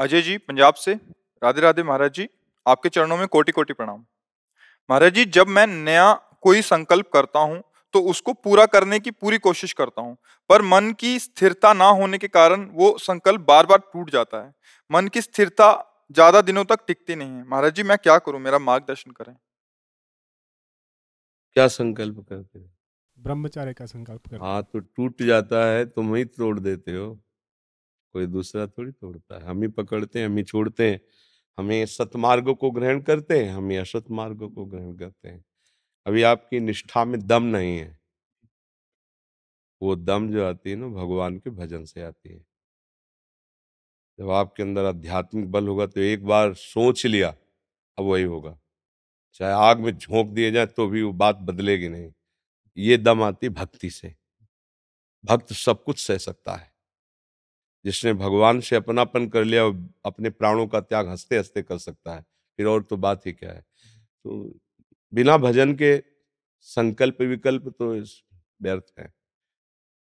अजय जी पंजाब से राधे राधे महाराज जी आपके चरणों में कोटि कोटि प्रणाम महाराज जी जब मैं नया कोई संकल्प करता हूं तो उसको पूरा करने की पूरी कोशिश करता हूं पर मन की स्थिरता ना होने के कारण वो संकल्प बार बार टूट जाता है मन की स्थिरता ज्यादा दिनों तक टिकती नहीं है महाराज जी मैं क्या करूं मेरा मार्गदर्शन करें क्या संकल्प करते हो ब्रह्मचार्य का संकल्प हाँ तो टूट जाता है तुम ही तोड़ देते हो कोई दूसरा थोड़ी तोड़ता है हम ही पकड़ते हैं हम ही छोड़ते हैं हमें सतमार्ग को ग्रहण करते हैं हम ही असत मार्ग को ग्रहण करते हैं अभी आपकी निष्ठा में दम नहीं है वो दम जो आती है ना भगवान के भजन से आती है जब आपके अंदर आध्यात्मिक बल होगा तो एक बार सोच लिया अब वही होगा चाहे आग में झोंक दिए जाए तो भी वो बात बदलेगी नहीं ये दम आती भक्ति से भक्त सब कुछ सह सकता है जिसने भगवान से अपनापन कर लिया अपने प्राणों का त्याग हंसते हंसते कर सकता है फिर और तो बात ही क्या है तो बिना भजन के संकल्प विकल्प तो व्यर्थ है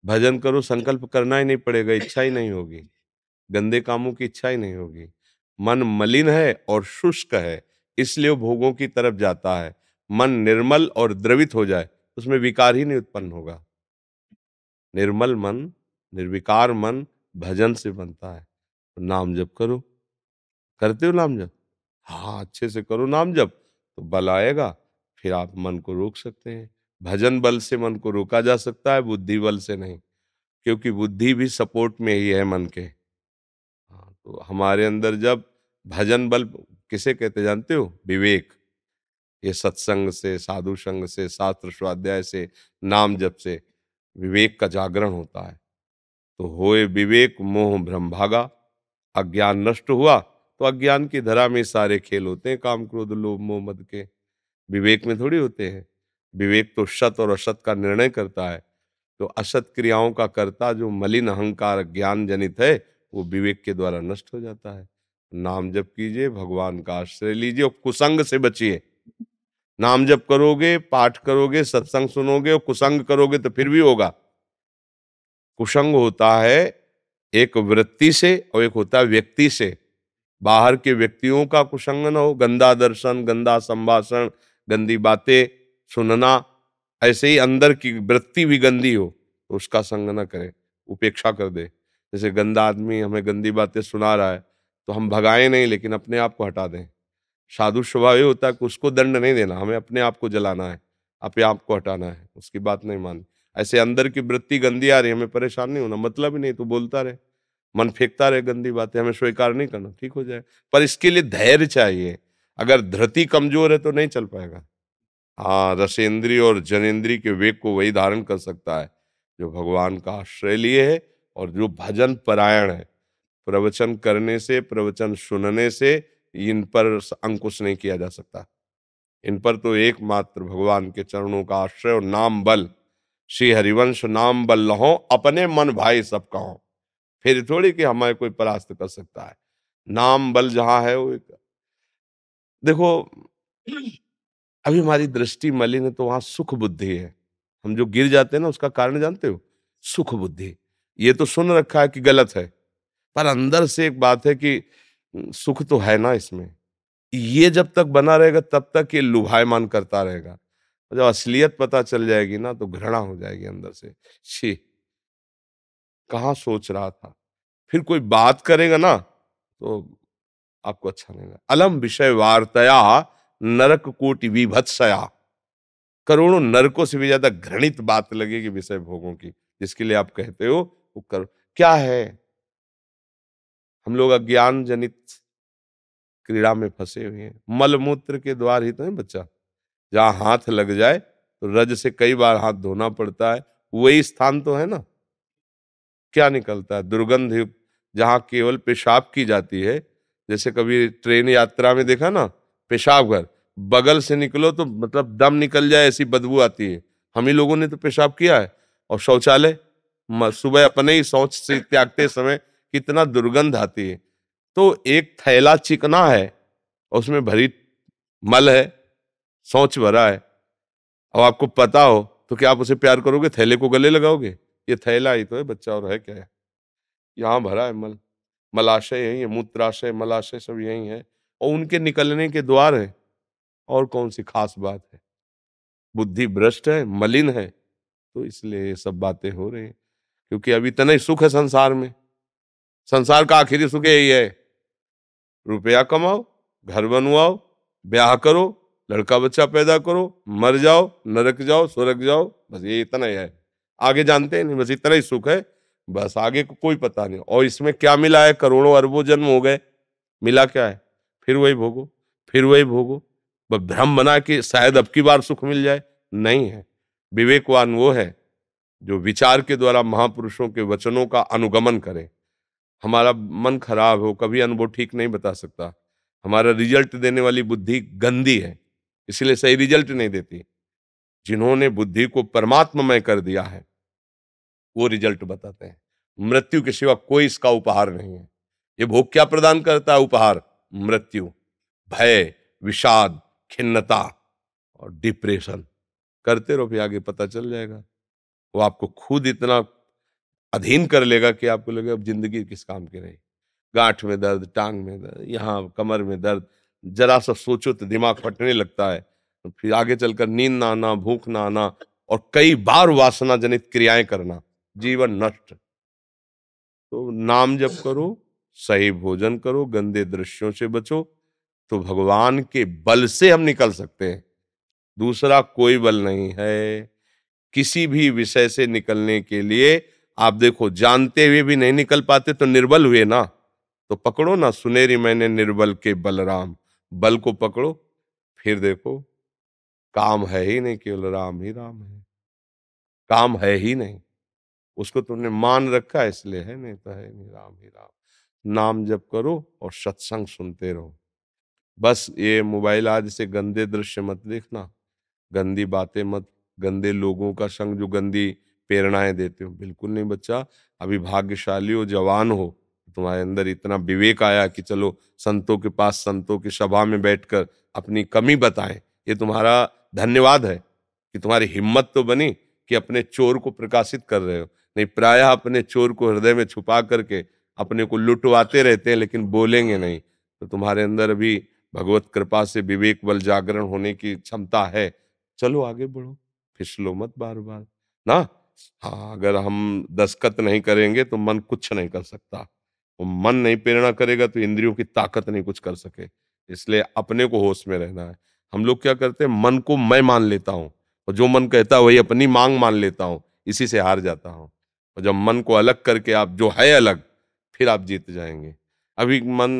भजन करो संकल्प करना ही नहीं पड़ेगा इच्छा ही नहीं होगी गंदे कामों की इच्छा ही नहीं होगी मन मलिन है और शुष्क है इसलिए भोगों की तरफ जाता है मन निर्मल और द्रवित हो जाए उसमें विकार ही नहीं उत्पन्न होगा निर्मल मन निर्विकार मन भजन से बनता है तो नाम जप करो करते हो नाम जप हाँ अच्छे से करो नाम जप तो बल आएगा फिर आप मन को रोक सकते हैं भजन बल से मन को रोका जा सकता है बुद्धि बल से नहीं क्योंकि बुद्धि भी सपोर्ट में ही है मन के हाँ तो हमारे अंदर जब भजन बल किसे कहते जानते हो विवेक ये सत्संग से साधु संग से शास्त्र स्वाध्याय से नाम जप से विवेक का जागरण होता है तो होए विवेक मोह भ्रम भागा अज्ञान नष्ट हुआ तो अज्ञान की धरा में सारे खेल होते हैं काम क्रोध लोभ मोह मद के विवेक में थोड़ी होते हैं विवेक तो सत और असत का निर्णय करता है तो असत क्रियाओं का कर्ता जो मलिन अहंकार ज्ञान जनित है वो विवेक के द्वारा नष्ट हो जाता है नाम जप कीजिए भगवान का आश्रय लीजिए और कुसंग से बचिए नाम जप करोगे पाठ करोगे सत्संग सुनोगे और कुसंग करोगे तो फिर भी होगा कुसंग होता है एक वृत्ति से और एक होता है व्यक्ति से बाहर के व्यक्तियों का कुसंग न हो गंदा दर्शन गंदा संभाषण गंदी बातें सुनना ऐसे ही अंदर की वृत्ति भी गंदी हो तो उसका संग न करें उपेक्षा कर दे जैसे गंदा आदमी हमें गंदी बातें सुना रहा है तो हम भगाएं नहीं लेकिन अपने आप को हटा दें साधु स्वभाव ये होता है कि उसको दंड नहीं देना हमें अपने आप को जलाना है अपने आप को हटाना है उसकी बात नहीं माननी ऐसे अंदर की वृत्ति गंदी आ रही है हमें परेशान नहीं होना मतलब ही नहीं तो बोलता रहे मन फेंकता रहे गंदी बातें हमें स्वीकार नहीं करना ठीक हो जाए पर इसके लिए धैर्य चाहिए अगर धृति कमजोर है तो नहीं चल पाएगा हाँ रसेंद्री और जनेन्द्री के वेग को वही धारण कर सकता है जो भगवान का आश्रय लिए है और जो भजन परायण है प्रवचन करने से प्रवचन सुनने से इन पर अंकुश नहीं किया जा सकता इन पर तो एकमात्र भगवान के चरणों का आश्रय और नाम बल श्री हरिवंश नाम बल हो अपने मन भाई सब कहो फिर थोड़ी कि हमारे कोई परास्त कर सकता है नाम बल जहां है वो देखो अभी हमारी दृष्टि मलिन है तो वहां सुख बुद्धि है हम जो गिर जाते हैं ना उसका कारण जानते हो सुख बुद्धि ये तो सुन रखा है कि गलत है पर अंदर से एक बात है कि सुख तो है ना इसमें ये जब तक बना रहेगा तब तक ये लुभायमान करता रहेगा जब असलियत पता चल जाएगी ना तो घृणा हो जाएगी अंदर से छी कहाँ सोच रहा था फिर कोई बात करेगा ना तो आपको अच्छा नहीं लगा अलम विषय वार्तया नरक कोटि विभत्सया करोड़ों नरकों से भी ज्यादा घृणित बात लगेगी विषय भोगों की जिसके लिए आप कहते हो वो करो क्या है हम लोग अज्ञान जनित क्रीड़ा में फंसे हुए हैं मलमूत्र के द्वार ही तो है बच्चा जहाँ हाथ लग जाए तो रज से कई बार हाथ धोना पड़ता है वही स्थान तो है ना क्या निकलता है दुर्गंध युक्त जहाँ केवल पेशाब की जाती है जैसे कभी ट्रेन यात्रा में देखा ना पेशाब घर बगल से निकलो तो मतलब दम निकल जाए ऐसी बदबू आती है हम ही लोगों ने तो पेशाब किया है और शौचालय सुबह अपने ही शौच से त्यागते समय कितना दुर्गंध आती है तो एक थैला चिकना है और उसमें भरी मल है सोच भरा है अब आपको पता हो तो क्या आप उसे प्यार करोगे थैले को गले लगाओगे ये थैला ही तो है बच्चा और है क्या है यहाँ भरा है मल मलाशय यही है मूत्राशय मलाशय सब यही है और उनके निकलने के द्वार हैं और कौन सी खास बात है बुद्धि भ्रष्ट है मलिन है तो इसलिए ये सब बातें हो रही हैं क्योंकि अभी इतना ही सुख है संसार में संसार का आखिरी सुख यही है रुपया कमाओ घर बनवाओ ब्याह करो लड़का बच्चा पैदा करो मर जाओ नरक जाओ स्वर्ग जाओ बस ये इतना ही है आगे जानते हैं नहीं बस इतना ही सुख है बस आगे को कोई पता नहीं और इसमें क्या मिला है करोड़ों अरबों जन्म हो गए मिला क्या है फिर वही भोगो फिर वही भोगो बस भ्रम बना के शायद अब की बार सुख मिल जाए नहीं है विवेकवान वो है जो विचार के द्वारा महापुरुषों के वचनों का अनुगमन करे हमारा मन खराब हो कभी अनुभव ठीक नहीं बता सकता हमारा रिजल्ट देने वाली बुद्धि गंदी है इसलिए सही रिजल्ट नहीं देती जिन्होंने बुद्धि को में कर दिया है वो रिजल्ट बताते हैं मृत्यु के सिवा कोई इसका उपहार नहीं है ये भोग क्या प्रदान करता है उपहार मृत्यु भय विषाद खिन्नता और डिप्रेशन करते रहो फिर आगे पता चल जाएगा वो आपको खुद इतना अधीन कर लेगा कि आपको लगे अब जिंदगी किस काम की रही गांठ में दर्द टांग में दर्द यहाँ कमर में दर्द जरा सा सोचो तो दिमाग फटने लगता है तो फिर आगे चलकर नींद ना आना भूख ना आना और कई बार वासना जनित क्रियाएं करना जीवन नष्ट तो नाम जप करो सही भोजन करो गंदे दृश्यों से बचो तो भगवान के बल से हम निकल सकते हैं दूसरा कोई बल नहीं है किसी भी विषय से निकलने के लिए आप देखो जानते हुए भी नहीं निकल पाते तो निर्बल हुए ना तो पकड़ो ना सुनेरी मैंने निर्बल के बलराम बल को पकड़ो फिर देखो काम है ही नहीं केवल राम ही राम है काम है ही नहीं उसको तुमने मान रखा इसलिए है नहीं तो है नहीं राम ही राम नाम जप करो और सत्संग सुनते रहो बस ये मोबाइल आदि से गंदे दृश्य मत देखना गंदी बातें मत गंदे लोगों का संग जो गंदी प्रेरणाएं देते हो बिल्कुल नहीं बच्चा अभी भाग्यशाली हो जवान हो तुम्हारे अंदर इतना विवेक आया कि चलो संतों के पास संतों की सभा में बैठकर अपनी कमी बताएं ये तुम्हारा धन्यवाद है कि तुम्हारी हिम्मत तो बनी कि अपने चोर को प्रकाशित कर रहे हो नहीं प्रायः अपने चोर को हृदय में छुपा करके अपने को लुटवाते रहते हैं लेकिन बोलेंगे नहीं तो तुम्हारे अंदर अभी भगवत कृपा से विवेक बल जागरण होने की क्षमता है चलो आगे बढ़ो फिसलो मत बार बार ना हाँ अगर हम दस्खत नहीं करेंगे तो मन कुछ नहीं कर सकता वो मन नहीं प्रेरणा करेगा तो इंद्रियों की ताकत नहीं कुछ कर सके इसलिए अपने को होश में रहना है हम लोग क्या करते हैं मन को मैं मान लेता हूँ और जो मन कहता है वही अपनी मांग मान लेता हूँ इसी से हार जाता हूँ और जब मन को अलग करके आप जो है अलग फिर आप जीत जाएंगे अभी मन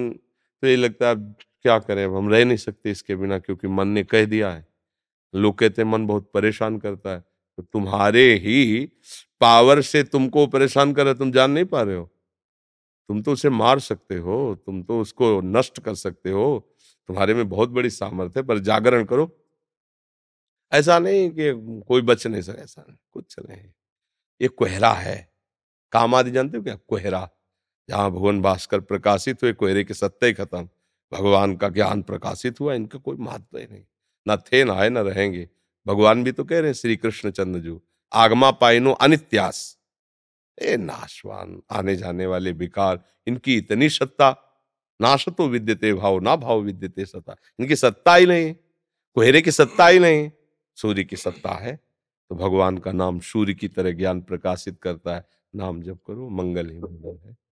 तो ये लगता है अब क्या करें अब हम रह नहीं सकते इसके बिना क्योंकि मन ने कह दिया है लोग कहते हैं मन बहुत परेशान करता है तो तुम्हारे ही पावर से तुमको परेशान कर रहा तुम जान नहीं पा रहे हो तुम तो उसे मार सकते हो तुम तो उसको नष्ट कर सकते हो तुम्हारे में बहुत बड़ी सामर्थ्य है पर जागरण करो ऐसा नहीं कि कोई बच नहीं सके ऐसा नहीं कुछ नहीं ये कोहरा है काम आदि जानते हो क्या कोहरा जहाँ भुवन भास्कर प्रकाशित हुए कोहरे के सत्य ही खत्म भगवान का ज्ञान प्रकाशित हुआ इनका कोई महत्व ही नहीं ना थे ना आए ना रहेंगे भगवान भी तो कह रहे हैं श्री कृष्ण चंद्र जो आगमा पाइनो अनित्यास ए नाशवान आने जाने वाले विकार इनकी इतनी सत्ता नाश तो विद्यते भाव ना भाव विद्यते सत्ता इनकी सत्ता ही नहीं कोहरे की सत्ता ही नहीं सूर्य की सत्ता है तो भगवान का नाम सूर्य की तरह ज्ञान प्रकाशित करता है नाम जब करो मंगल ही मंगल है